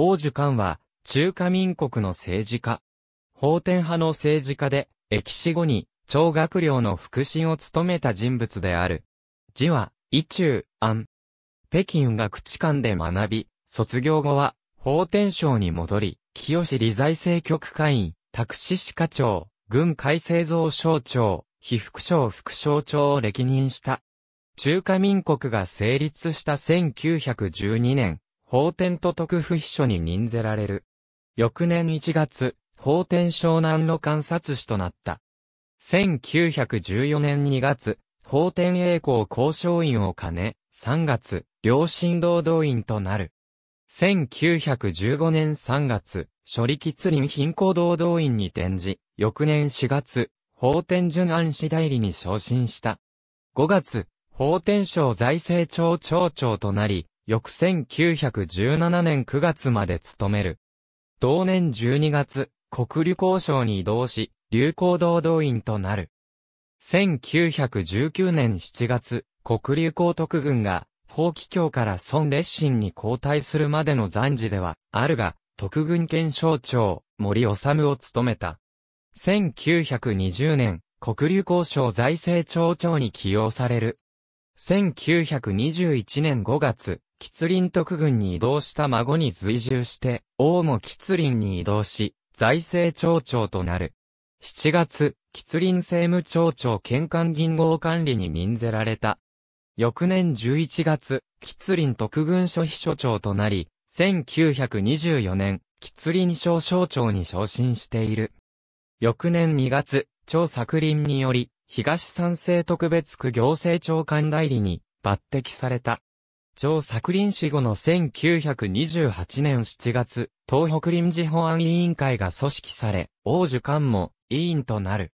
王樹寛は、中華民国の政治家。法天派の政治家で、歴史後に、超学寮の腹心を務めた人物である。字は、伊中、安。北京学知館で学び、卒業後は、法天省に戻り、清理財政局会員、拓司歯課長、軍改正造省長、被副省副省長を歴任した。中華民国が成立した1912年、法典と特府秘書に任ぜられる。翌年1月、法典湘南の観察士となった。1914年2月、法典栄光交渉員を兼ね、3月、両親堂動員となる。1915年3月、処理吉林貧困堂動員に転じ、翌年4月、法典順安市代理に昇進した。5月、法典省財政庁庁長となり、翌1917年9月まで務める。同年12月、国旅行省に移動し、流行堂動員となる。1919年7月、国流行特軍が、法規教から孫列心に交代するまでの残事では、あるが、特軍検証庁、森治を務めた。1920年、国流行省財政庁長に起用される。1921年5月、吉林特軍に移動した孫に随従して、王も吉林に移動し、財政庁長となる。7月、吉林政務庁長県官銀行管理に任ぜられた。翌年11月、吉林特軍所秘書長となり、1924年、吉林省省長に昇進している。翌年2月、張作林により、東三省特別区行政長官代理に抜擢された。朝作林死後の1928年7月、東北臨時保安委員会が組織され、王樹官も委員となる。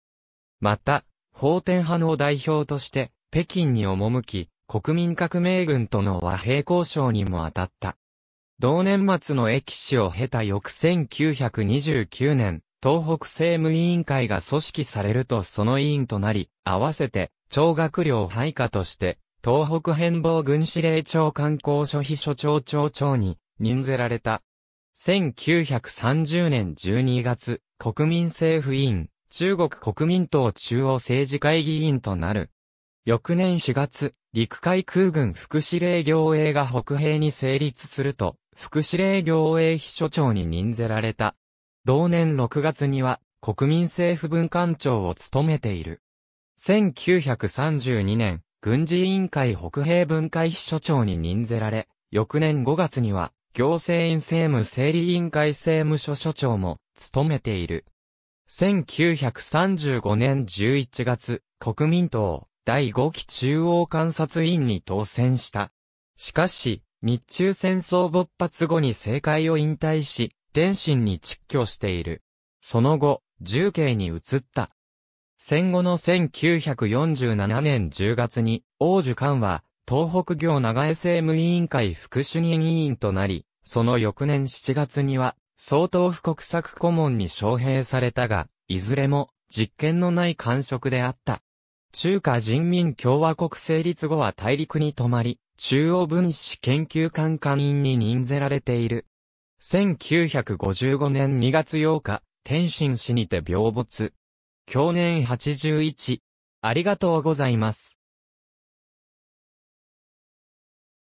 また、法典派の代表として、北京に赴き、国民革命軍との和平交渉にも当たった。同年末の駅史を経た翌1929年、東北政務委員会が組織されるとその委員となり、合わせて、聴学料配下として、東北変貌軍司令長観光所秘書長長長に任ぜられた。1930年12月、国民政府委員、中国国民党中央政治会議員となる。翌年4月、陸海空軍副司令行営が北平に成立すると、副司令行営秘書長に任ぜられた。同年6月には、国民政府文官長を務めている。1932年、軍事委員会北平文化秘書長に任ぜられ、翌年5月には、行政院政務整理委員会政務所所長も、務めている。1935年11月、国民党、第5期中央観察委員に当選した。しかし、日中戦争勃発後に政界を引退し、天津に蟄居している。その後、重慶に移った。戦後の1947年10月に、王樹官は、東北行長江政務委員会副主任委員となり、その翌年7月には、総統府国策顧問に招聘されたが、いずれも、実権のない官職であった。中華人民共和国成立後は大陸に泊まり、中央分子研究官官員に任ぜられている。1955年2月8日、天津市にて病没。去年81。ありがとうございます。